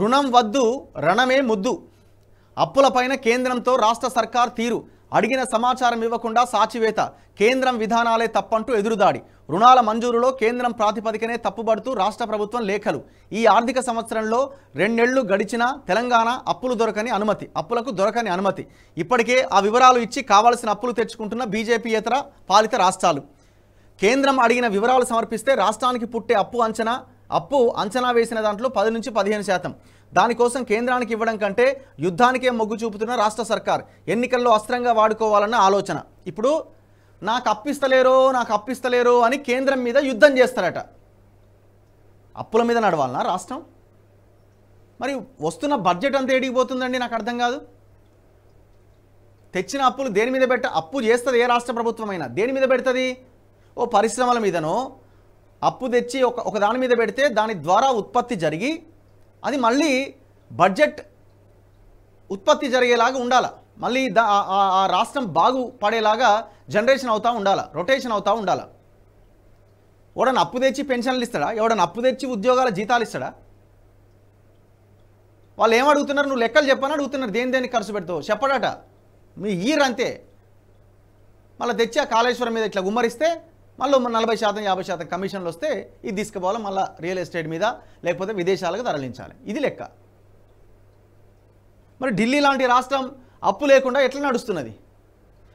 రుణం వద్దు రణమే ముద్దు అప్పులపైన కేంద్రంతో రాష్ట్ర సర్కార్ తీరు అడిగిన సమాచారం ఇవ్వకుండా సాచివేత కేంద్రం విధానాలే తప్పంటూ ఎదురుదాడి రుణాల మంజూరులో కేంద్రం ప్రాతిపదికనే తప్పుబడుతూ రాష్ట్ర ప్రభుత్వం లేఖలు ఈ ఆర్థిక సంవత్సరంలో రెండేళ్లు గడిచినా తెలంగాణ అప్పులు దొరకని అనుమతి అప్పులకు దొరకని అనుమతి ఇప్పటికే ఆ వివరాలు ఇచ్చి కావాల్సిన అప్పులు తెచ్చుకుంటున్న బీజేపీయేతర పాలిత రాష్ట్రాలు కేంద్రం అడిగిన వివరాలు సమర్పిస్తే రాష్ట్రానికి పుట్టే అప్పు అంచనా అప్పు అంచనా వేసిన దాంట్లో పది నుంచి పదిహేను శాతం దానికోసం కేంద్రానికి ఇవ్వడం కంటే యుద్ధానికే మొగ్గు చూపుతున్న రాష్ట్ర సర్కార్ ఎన్నికల్లో అస్త్రంగా వాడుకోవాలన్న ఆలోచన ఇప్పుడు నాకు అప్పిస్తలేరో నాకు అప్పిస్తలేరో అని కేంద్రం మీద యుద్ధం చేస్తారట అప్పుల మీద నడవాలనా రాష్ట్రం మరి వస్తున్న బడ్జెట్ అంతా ఏడిగిపోతుందండి నాకు అర్థం కాదు తెచ్చిన అప్పులు దేని మీద పెట్ట అప్పు చేస్తుంది ఏ రాష్ట్ర ప్రభుత్వమైనా దేని మీద పెడుతుంది ఓ పరిశ్రమల మీదనో అప్పు తెచ్చి ఒక ఒక దాని మీద పెడితే దాని ద్వారా ఉత్పత్తి జరిగి అది మళ్ళీ బడ్జెట్ ఉత్పత్తి జరిగేలాగా ఉండాలా మళ్ళీ ఆ రాష్ట్రం బాగుపడేలాగా జనరేషన్ అవుతూ ఉండాలా రొటేషన్ అవుతూ ఉండాలా ఎవడన్నా అప్పు తెచ్చి పెన్షన్లు ఇస్తాడా ఎవడన్నా అప్పు తెచ్చి ఉద్యోగాల జీతాలు ఇస్తాడా వాళ్ళు ఏం అడుగుతున్నారు నువ్వు లెక్కలు చెప్పని అడుగుతున్నారు దేని దేనికి ఖర్చు పెడతావు చెప్పడట మీ ఈరంతే మళ్ళీ తెచ్చి ఆ కాళేశ్వరం మీద ఇట్లా గుమ్మరిస్తే మళ్ళీ నలభై శాతం యాభై శాతం కమిషన్లు వస్తే ఇది తీసుకుపోవాలి మళ్ళీ రియల్ ఎస్టేట్ మీద లేకపోతే విదేశాలకు తరలించాలి ఇది లెక్క మరి ఢిల్లీ లాంటి రాష్ట్రం అప్పు లేకుండా ఎట్లా నడుస్తున్నది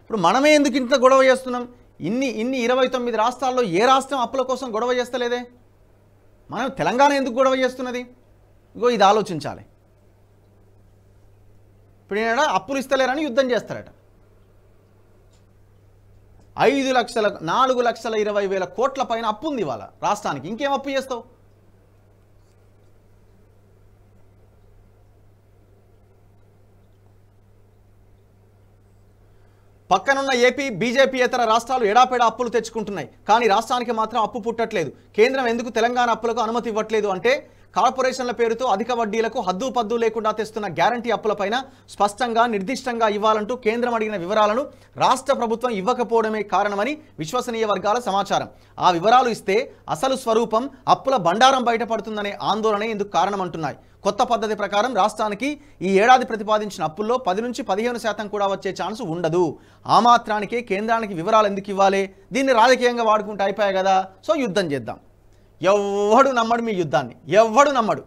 ఇప్పుడు మనమే ఎందుకు ఇంత గొడవ చేస్తున్నాం ఇన్ని ఇన్ని ఇరవై తొమ్మిది రాష్ట్రాల్లో ఏ రాష్ట్రం అప్పుల కోసం గొడవ చేస్తలేదే మనం తెలంగాణ ఎందుకు గొడవ చేస్తున్నది ఇగో ఇది ఆలోచించాలి ఇప్పుడు అప్పులు ఇస్తలేరని యుద్ధం చేస్తారట ఐదు లక్షల నాలుగు లక్షల ఇరవై వేల కోట్ల పైన అప్పు ఉంది ఇవాళ రాష్ట్రానికి ఇంకేం అప్పు చేస్తావు పక్కనున్న ఏపీ బీజేపీ ఇతర రాష్ట్రాలు ఎడాపెడా అప్పులు తెచ్చుకుంటున్నాయి కానీ రాష్ట్రానికి మాత్రం అప్పు పుట్టట్లేదు కేంద్రం ఎందుకు తెలంగాణ అప్పులకు అనుమతి ఇవ్వట్లేదు అంటే కార్పొరేషన్ల పేరుతో అధిక వడ్డీలకు హద్దు పద్దు లేకుండా తెస్తున్న గ్యారంటీ అప్పులపైన స్పష్టంగా నిర్దిష్టంగా ఇవ్వాలంటూ కేంద్రం అడిగిన వివరాలను రాష్ట్ర ప్రభుత్వం ఇవ్వకపోవడమే కారణమని విశ్వసనీయ వర్గాల సమాచారం ఆ వివరాలు ఇస్తే అసలు స్వరూపం అప్పుల బండారం బయటపడుతుందనే ఆందోళనే ఇందుకు కారణమంటున్నాయి కొత్త పద్ధతి ప్రకారం రాష్ట్రానికి ఈ ఏడాది ప్రతిపాదించిన అప్పుల్లో పది నుంచి పదిహేను శాతం కూడా వచ్చే ఛాన్స్ ఉండదు ఆ మాత్రానికే కేంద్రానికి వివరాలు ఎందుకు ఇవ్వాలి దీన్ని రాజకీయంగా వాడుకుంటే అయిపోయాయి కదా సో యుద్ధం చేద్దాం ఎవ్వడు నమ్మడు మీ యుద్ధాన్ని ఎవ్వడు నమ్మడు